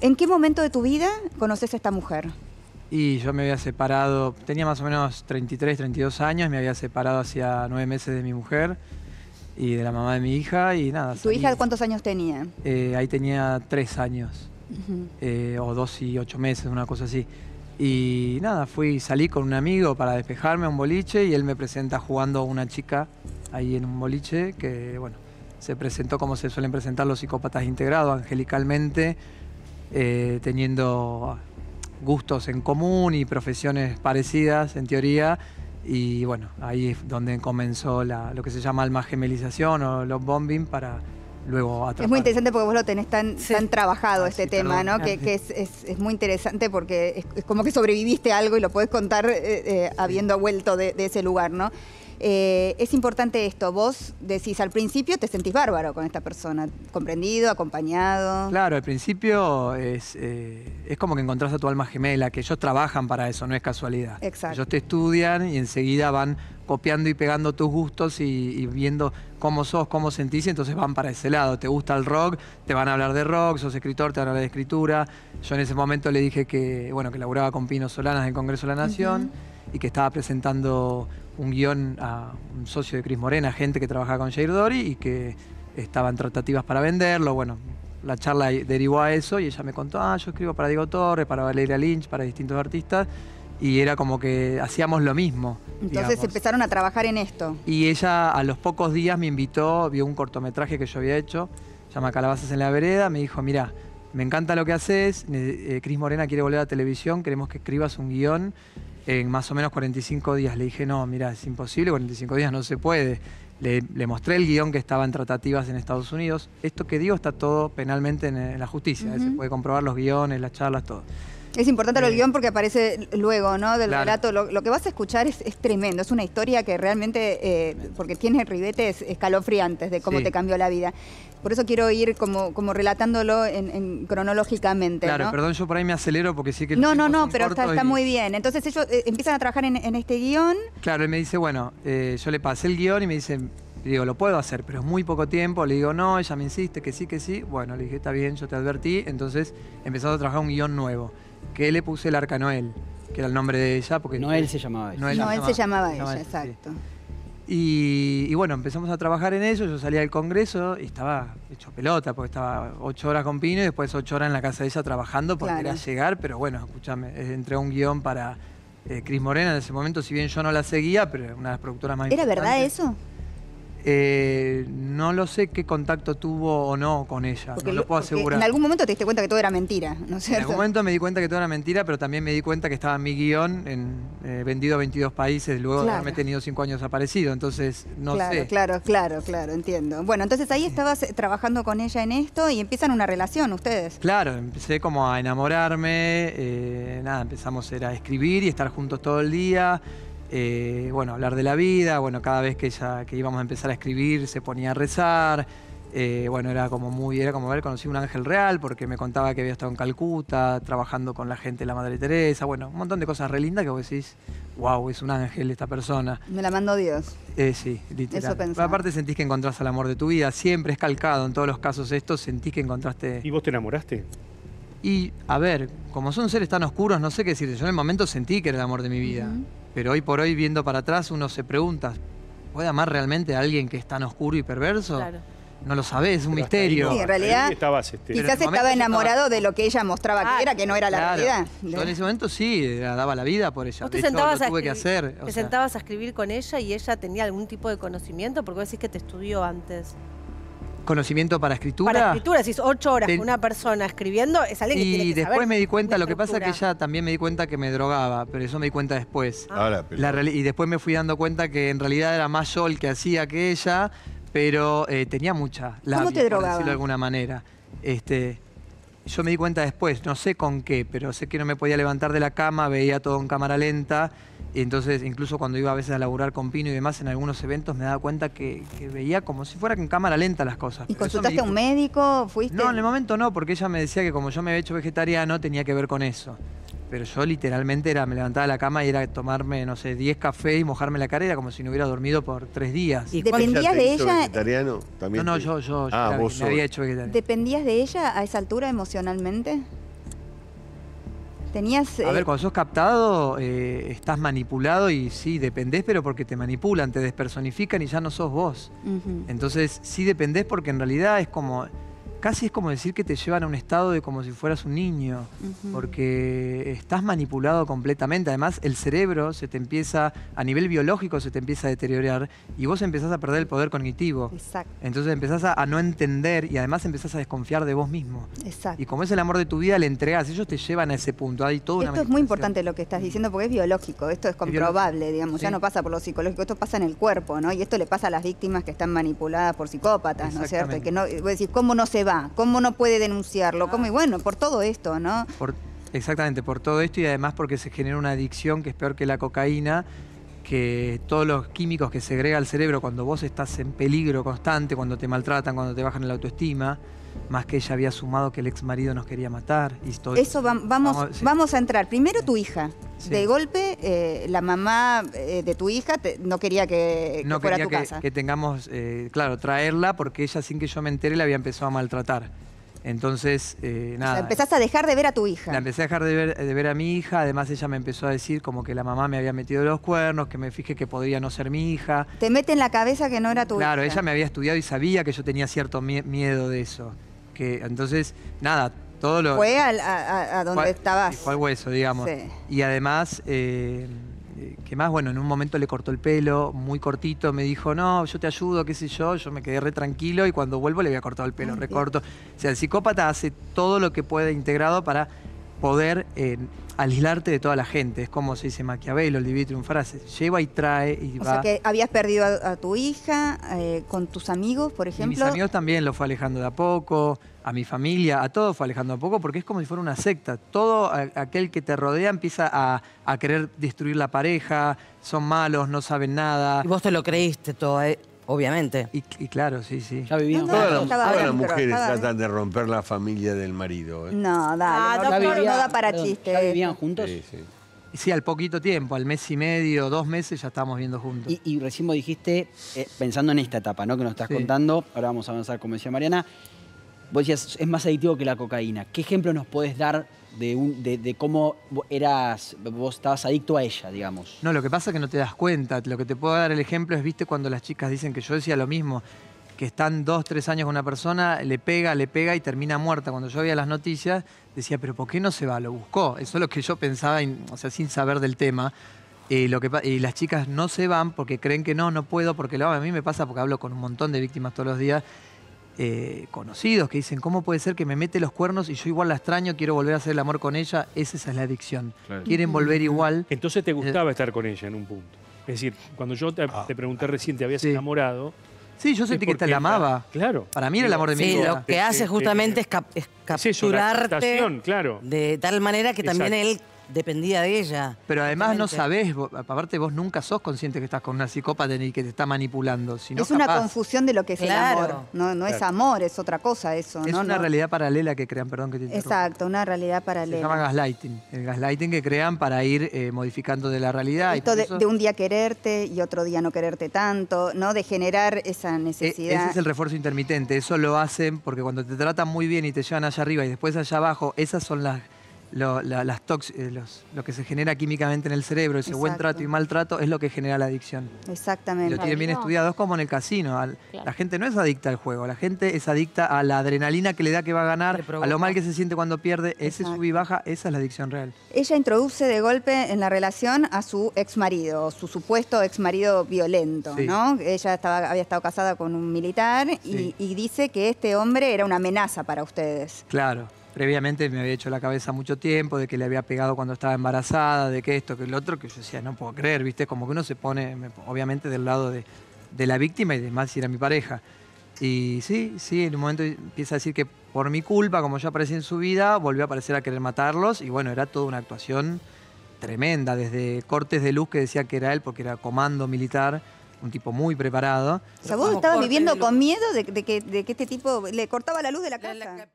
¿En qué momento de tu vida conoces a esta mujer? Y yo me había separado, tenía más o menos 33, 32 años, me había separado hacía nueve meses de mi mujer y de la mamá de mi hija y nada. ¿Tu hija cuántos años tenía? Eh, ahí tenía tres años, eh, o dos y ocho meses, una cosa así. Y nada, fui, salí con un amigo para despejarme a un boliche y él me presenta jugando a una chica ahí en un boliche que, bueno, se presentó como se suelen presentar los psicópatas integrados, angelicalmente eh, teniendo gustos en común y profesiones parecidas en teoría. Y bueno, ahí es donde comenzó lo que se llama alma gemelización o los bombing para luego atrapar. Es muy interesante porque vos lo tenés tan, trabajado ese ah, este tema, ¿no? que, es, muy interesante porque es, como que sobreviviste algo y lo podés contar eh, eh, habiendo vuelto de, de ese lugar, ¿no? Eh, es importante esto, vos decís al principio te sentís bárbaro con esta persona, comprendido, acompañado. Claro, al principio eh, es, como que encontrás a tu alma gemela, que ellos trabajan para eso, no es casualidad. Exacto. Ellos te estudian y enseguida van copiando y pegando tus gustos y, viendo cómo sos, cómo sentís, y entonces van para ese lado. Te gusta el rock, te van a hablar de rock, sos escritor, te van a hablar de escritura. Yo en ese momento le dije que, bueno, que laburaba con Pino Solanas en el Congreso de la Nación y que estaba presentando un guión a un socio de Cris Morena, gente que trabajaba con Jair Dory y que estaban tratativas para venderlo. Bueno, la charla derivó a eso y ella me contó, ah, yo escribo para Diego Torres, para Valeria Lynch, para distintos artistas. Y era como que hacíamos lo mismo. Entonces empezaron a trabajar en esto. Y ella a los pocos días me invitó, vio un cortometraje que yo había hecho, se llama Calabazas en la Vereda, me dijo, mira, me encanta lo que haces, eh, Cris Morena quiere volver a televisión, queremos que escribas un guión en más o menos 45 días. Le dije, no, mira, es imposible, 45 días no se puede. Le, mostré el guión que estaba en tratativas en Estados Unidos. Esto que digo está todo penalmente en, la justicia. ¿eh? Se puede comprobar los guiones, las charlas, todo. Es importante el eh. guión porque aparece luego, ¿no? Del relato. Lo, que vas a escuchar es, tremendo. Es una historia que realmente, eh, porque tiene ribetes escalofriantes de cómo te cambió la vida. Por eso quiero ir como, como relatándolo en, cronológicamente. Claro, perdón, yo por ahí me acelero porque sí que... No, no, no, pero está, muy bien. Entonces ellos eh, empiezan a trabajar en, este guión. Claro, él me dice, bueno, yo le pasé el guión y me dice, digo, lo puedo hacer, pero es muy poco tiempo. Le digo, no, ella me insiste que sí, que sí. Bueno, le dije, está bien, yo te advertí. Entonces empezamos a trabajar un guión nuevo que le puse el arca Noel, que era el nombre de ella. Porque Noel se llamaba ella. Noel, se llamaba, ella, exacto. Y, bueno, empezamos a trabajar en eso. Yo salía del congreso y estaba hecho pelota, porque estaba ocho horas con Pino y después ocho horas en la casa de ella trabajando porque era llegar. Pero bueno, escúchame, eh, entré un guión para eh, Cris Morena en ese momento, si bien yo no la seguía, pero una de las productoras más ¿Era verdad eso? Eh, no lo sé qué contacto tuvo o no con ella, no lo puedo asegurar. En algún momento te diste cuenta que todo era mentira, ¿no es En algún momento me di cuenta que todo era mentira, pero también me di cuenta que estaba mi guión, en, eh, vendido a 22 países, luego me he tenido 5 años aparecido, entonces no sé. Claro, claro, claro, entiendo. Bueno, entonces ahí estabas eh, trabajando con ella en esto y empiezan una relación ustedes. Claro, empecé como a enamorarme, nada, empezamos era a escribir y estar juntos todo el día. Eh, bueno, hablar de la vida, bueno, cada vez que, ya que íbamos a empezar a escribir se ponía a rezar, eh, bueno, era como muy, era como ver, conocí un ángel real porque me contaba que había estado en Calcuta, trabajando con la gente de la Madre Teresa, bueno, un montón de cosas re lindas que vos decís, wow, es un ángel esta persona. Me la mandó Dios. Eh, sí, literal. Eso pensaba. Aparte sentís que encontrás al amor de tu vida, siempre es calcado en todos los casos esto, sentís que encontraste... ¿Y vos te enamoraste? Y a ver, como son seres tan oscuros, no sé qué decirte. Yo en el momento sentí que era el amor de mi vida. Pero hoy por hoy, viendo para atrás, uno se pregunta, ¿puede amar realmente a alguien que es tan oscuro y perverso? No lo sabes, es un misterio. en realidad, quizás estaba enamorado de lo que ella mostraba que ah, era, que no era la realidad. en ese momento sí, daba la vida por ella. que hacer. Te sentabas a escribir con ella y ella tenía algún tipo de conocimiento, porque vos decís que te estudió antes conocimiento para escritura. Para escritura, si es ocho horas con una persona escribiendo, es alguien que y tiene que después me di cuenta, lo que pasa es que ella también me di cuenta que me drogaba, pero eso me di cuenta después. Ah. La y después me fui dando cuenta que en realidad era más yo el que hacía que ella, pero eh, tenía mucha ¿Cómo te drogaba? de alguna manera. Este, yo me di cuenta después, no sé con qué, pero sé que no me podía levantar de la cama, veía todo en cámara lenta entonces, incluso cuando iba a veces a laburar con Pino y demás en algunos eventos, me daba cuenta que, veía como si fuera en cámara lenta las cosas. ¿Y consultaste a un médico? ¿Fuiste? No, en el momento no, porque ella me decía que como yo me había hecho vegetariano, tenía que ver con eso. Pero yo literalmente era, me levantaba de la cama y era tomarme, no sé, 10 cafés y mojarme la cara, era como si no hubiera dormido por tres días. ¿Y dependías de ella? vegetariano? no, no, yo, yo, ah, me había hecho vegetariano. ¿Dependías de ella a esa altura emocionalmente? A ver, eh, cuando sos captado, eh, estás manipulado y sí, dependés, pero porque te manipulan, te despersonifican y ya no sos vos. Entonces, sí dependés porque en realidad es como casi es como decir que te llevan a un estado de como si fueras un niño, porque estás manipulado completamente. Además, el cerebro se te empieza, a nivel biológico se te empieza a deteriorar y vos empezás a perder el poder cognitivo. Exacto. Entonces empezás a, no entender y además empezás a desconfiar de vos mismo. Exacto. Y como es el amor de tu vida, le entregas, ellos te llevan a ese punto. Hay todo Esto es muy importante lo que estás diciendo porque es biológico, esto es comprobable, digamos, ya no pasa por lo psicológico, esto pasa en el cuerpo, ¿no? Y esto le pasa a las víctimas que están manipuladas por psicópatas, ¿no es cierto? que no, a decir, ¿cómo no se va? ¿Cómo no puede denunciarlo? ¿Cómo? Y bueno, por todo esto, ¿no? exactamente, por todo esto y además porque se genera una adicción que es peor que la cocaína que todos los químicos que segrega el cerebro cuando vos estás en peligro constante, cuando te maltratan, cuando te bajan la autoestima, más que ella había sumado que el ex marido nos quería matar. Y Eso vamos, vamos, a entrar. Primero tu hija. De golpe, eh, la mamá eh, de tu hija no quería que, que no quería tu que, que tengamos, eh, claro, traerla porque ella sin que yo me entere la había empezado a maltratar. Entonces, eh, nada. empezaste a dejar de ver a tu hija. La empecé a dejar de ver, a mi hija. Además, ella me empezó a decir como que la mamá me había metido los cuernos, que me fijé que podría no ser mi hija. Te mete en la cabeza que no era tu hija. Claro, ella me había estudiado y sabía que yo tenía cierto miedo de eso. Que, entonces, nada, todo lo. Fue al, a, donde estabas. Fue al hueso, digamos. Y además. Eh, eh, que más, bueno, en un momento le cortó el pelo muy cortito, me dijo, no, yo te ayudo, qué sé yo, yo me quedé re tranquilo y cuando vuelvo le había cortado el pelo, ah, recorto. O sea, el psicópata hace todo lo que puede integrado para poder eh, aislarte de toda la gente. Es como se dice Maquiavelo, el Divitrium un frase: lleva y trae y va. O sea que habías perdido a, tu hija, eh, con tus amigos, por ejemplo. mis amigos también los fue alejando de a poco, a mi familia, a todos fue alejando de a poco, porque es como si fuera una secta. Todo aquel que te rodea empieza a, querer destruir la pareja, son malos, no saben nada. Y vos te lo creíste todo, eh? Obviamente. Y, claro, sí, sí. todas, las, mujeres tratan de romper la familia del marido. ¿eh? No, da ah, no, da para ¿Ya vivían juntos? Sí, sí. Sí, al poquito tiempo, al mes y medio, dos meses, ya estábamos viendo juntos. Y, recién vos dijiste, eh, pensando en esta etapa, ¿no? Que nos estás contando, ahora vamos a avanzar, como decía Mariana, vos decías, es más adictivo que la cocaína. ¿Qué ejemplo nos podés dar de, un, de, cómo eras, vos estabas adicto a ella, digamos. No, lo que pasa es que no te das cuenta. Lo que te puedo dar el ejemplo es, viste, cuando las chicas dicen que yo decía lo mismo, que están dos, tres años con una persona, le pega, le pega y termina muerta. Cuando yo veía las noticias, decía, pero ¿por qué no se va? Lo buscó. Eso es lo que yo pensaba, o sea, sin saber del tema. Y, eh, lo que, las chicas no se van porque creen que no, no puedo, porque a mí me pasa porque hablo con un montón de víctimas todos los días eh, conocidos que dicen, ¿cómo puede ser que me mete los cuernos y yo igual la extraño, quiero volver a hacer el amor con ella? Esa, es la adicción. Quieren volver igual. Entonces te eh, gustaba estar con ella en un punto. Es decir, cuando yo te, ah. pregunté recién, ¿te habías enamorado? Sí, yo sentí que te la amaba. Claro. Para mí era el amor de mi vida. Sí, lo que hace justamente eh, es, capturarte. De tal manera que también él dependía de ella. Pero además no sabés, aparte vos nunca sos consciente que estás con una psicópata ni que te está manipulando. es una confusión de lo que es el amor. No, no es amor, es otra cosa eso. Es una realidad paralela que crean, perdón que te interrumpa. Exacto, una realidad paralela. Se llama gaslighting. El gaslighting que crean para ir eh, modificando de la realidad. Esto de, un día quererte y otro día no quererte tanto, ¿no? De generar esa necesidad. ese es el refuerzo intermitente. Eso lo hacen porque cuando te tratan muy bien y te llevan allá arriba y después allá abajo, esas son las lo, la, las tox, eh, lo que se genera químicamente en el cerebro, ese buen trato y maltrato, es lo que genera la adicción. Exactamente. Lo tienen bien estudiado, es como en el casino. La gente no es adicta al juego, la gente es adicta a la adrenalina que le da que va a ganar, a lo mal que se siente cuando pierde, ese sub y baja, esa es la adicción real. Ella introduce de golpe en la relación a su ex marido, su supuesto ex marido violento, ¿no? Ella estaba, había estado casada con un militar y dice que este hombre era una amenaza para ustedes. Claro previamente me había hecho la cabeza mucho tiempo, de que le había pegado cuando estaba embarazada, de que esto, que lo otro, que yo decía, no puedo creer, ¿viste? Como que uno se pone, obviamente, del lado de, la víctima y demás si era mi pareja. Y sí, sí, en un momento empieza a decir que por mi culpa, como yo aparecí en su vida, volvió a aparecer a querer matarlos y bueno, era toda una actuación tremenda, desde cortes de luz que decía que era él porque era comando militar, un tipo muy preparado. O estabas viviendo con miedo de, que, este tipo le cortaba la luz de la casa.